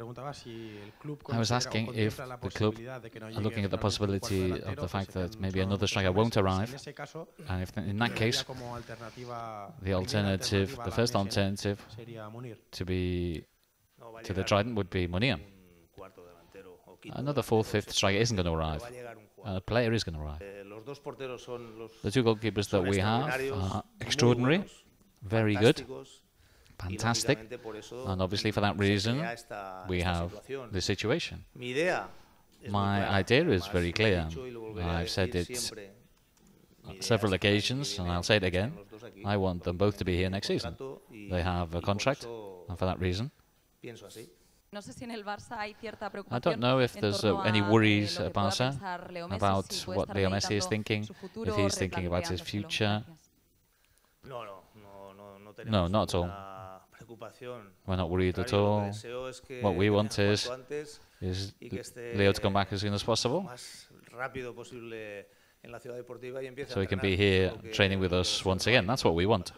I was asking if the club are looking at the possibility of the fact that maybe another striker won't arrive, and if in that case, the alternative, the first alternative to be to the Trident would be Munir. Another fourth, fifth striker isn't going to arrive. A player is going to arrive. Eh, the two goalkeepers that we have are extraordinary, very good, fantastic. And obviously, for that reason, we have the situation. My idea is very clear. I've said it several occasions, and I'll say it again. I want them both to be here next season. They have a contract, and for that reason, I don't know if there's uh, any eh, worries at Barca about what Leo Messi is thinking, if he's thinking about his future. No, not at all. We're not worried at all. What we want is, is Leo to come back as soon as possible. So he can be here training with us once again. That's what we want.